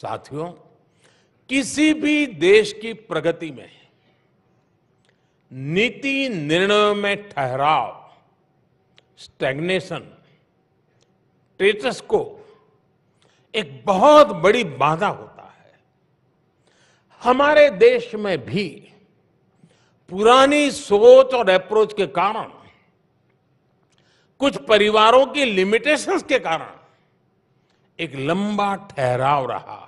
साथियों किसी भी देश की प्रगति में नीति निर्णयों में ठहराव स्टैग्नेशन टेटस को एक बहुत बड़ी बाधा होता है हमारे देश में भी पुरानी सोच और अप्रोच के कारण कुछ परिवारों की लिमिटेशंस के कारण एक लंबा ठहराव रहा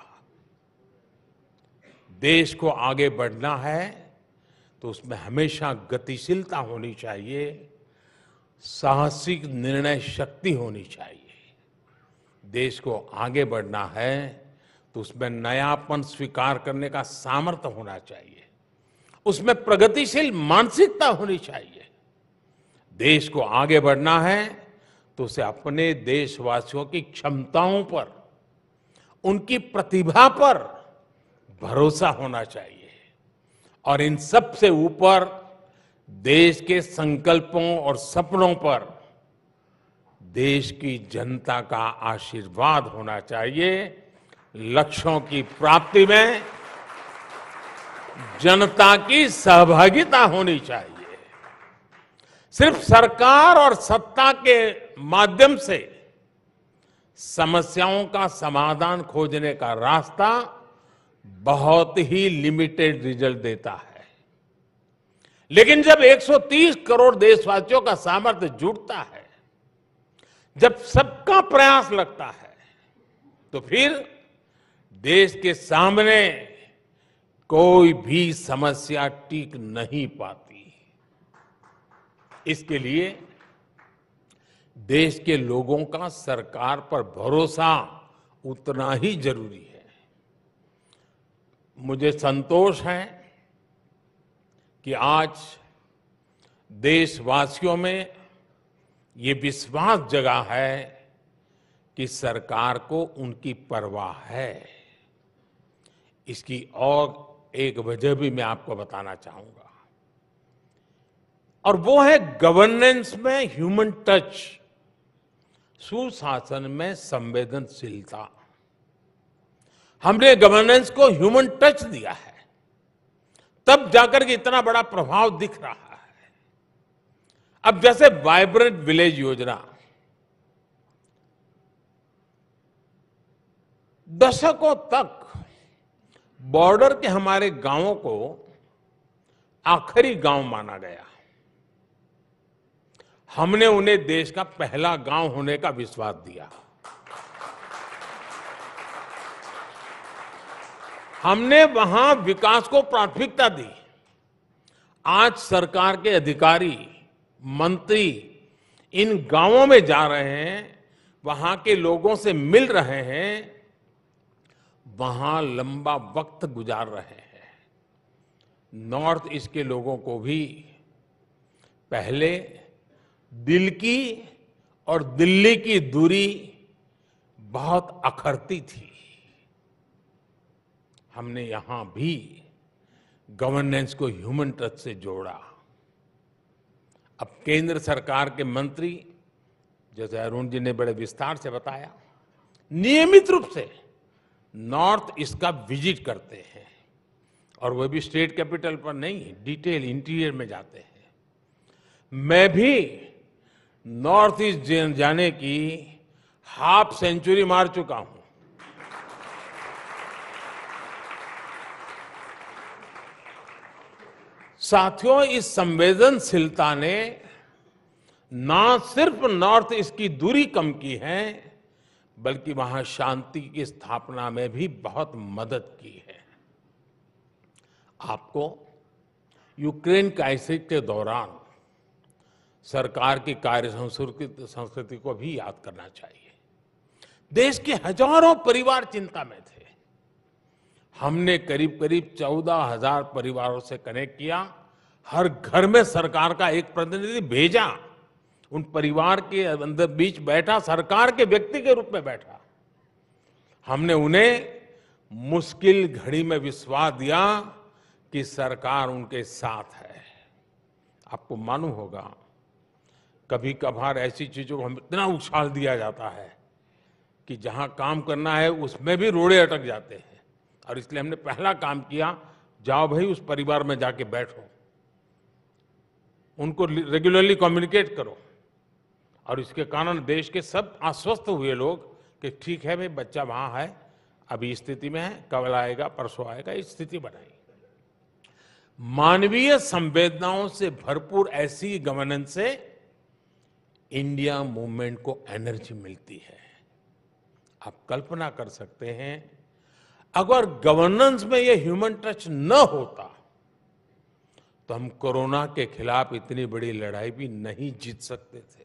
देश को आगे बढ़ना है तो उसमें हमेशा गतिशीलता होनी चाहिए साहसिक निर्णय शक्ति होनी चाहिए देश को आगे बढ़ना है तो उसमें नयापन स्वीकार करने का सामर्थ्य होना चाहिए उसमें प्रगतिशील मानसिकता होनी चाहिए देश को आगे बढ़ना है तो उसे अपने देशवासियों की क्षमताओं पर उनकी प्रतिभा पर भरोसा होना चाहिए और इन सब से ऊपर देश के संकल्पों और सपनों पर देश की जनता का आशीर्वाद होना चाहिए लक्ष्यों की प्राप्ति में जनता की सहभागिता होनी चाहिए सिर्फ सरकार और सत्ता के माध्यम से समस्याओं का समाधान खोजने का रास्ता बहुत ही लिमिटेड रिजल्ट देता है लेकिन जब 130 करोड़ देशवासियों का सामर्थ्य जुटता है जब सबका प्रयास लगता है तो फिर देश के सामने कोई भी समस्या टिक नहीं पाती इसके लिए देश के लोगों का सरकार पर भरोसा उतना ही जरूरी है मुझे संतोष है कि आज देशवासियों में ये विश्वास जगा है कि सरकार को उनकी परवाह है इसकी और एक वजह भी मैं आपको बताना चाहूंगा और वो है गवर्नेंस में ह्यूमन टच सुशासन में संवेदनशीलता हमने गवर्नेंस को ह्यूमन टच दिया है तब जाकर के इतना बड़ा प्रभाव दिख रहा है अब जैसे वाइब्रेंट विलेज योजना दशकों तक बॉर्डर के हमारे गांवों को आखिरी गांव माना गया हमने उन्हें देश का पहला गांव होने का विश्वास दिया हमने वहां विकास को प्राथमिकता दी आज सरकार के अधिकारी मंत्री इन गांवों में जा रहे हैं वहां के लोगों से मिल रहे हैं वहां लंबा वक्त गुजार रहे हैं नॉर्थ ईस्ट के लोगों को भी पहले दिल की और दिल्ली की दूरी बहुत अखरती थी हमने यहां भी गवर्नेंस को ह्यूमन टच से जोड़ा अब केंद्र सरकार के मंत्री जैसे अरुण जी ने बड़े विस्तार से बताया नियमित रूप से नॉर्थ ईस्ट का विजिट करते हैं और वह भी स्टेट कैपिटल पर नहीं डिटेल इंटीरियर में जाते हैं मैं भी नॉर्थ ईस्ट जाने की हाफ सेंचुरी मार चुका हूं साथियों इस संवेदनशीलता ने ना सिर्फ नॉर्थ ईस्ट की दूरी कम की है बल्कि वहां शांति की स्थापना में भी बहुत मदद की है आपको यूक्रेन क्राइसिस के दौरान सरकार की कार्य संस्कृति संस्कृति को भी याद करना चाहिए देश के हजारों परिवार चिंता में थे हमने करीब करीब चौदह हजार परिवारों से कनेक्ट किया हर घर में सरकार का एक प्रतिनिधि भेजा उन परिवार के अंदर बीच बैठा सरकार के व्यक्ति के रूप में बैठा हमने उन्हें मुश्किल घड़ी में विश्वास दिया कि सरकार उनके साथ है आपको मालूम होगा कभी कभार ऐसी चीज़ों को हम इतना उछाल दिया जाता है कि जहां काम करना है उसमें भी रोड़े अटक जाते हैं और इसलिए हमने पहला काम किया जाओ भाई उस परिवार में जाके बैठो उनको रेगुलरली कम्युनिकेट करो और इसके कारण देश के सब आश्वस्त हुए लोग कि ठीक है भाई बच्चा वहां है अभी स्थिति में है कबल आएगा परसों आएगा स्थिति बनाई मानवीय संवेदनाओं से भरपूर ऐसी गवर्नेंस से इंडिया मूवमेंट को एनर्जी मिलती है आप कल्पना कर सकते हैं अगर गवर्नेंस में ये ह्यूमन टच न होता तो हम कोरोना के खिलाफ इतनी बड़ी लड़ाई भी नहीं जीत सकते थे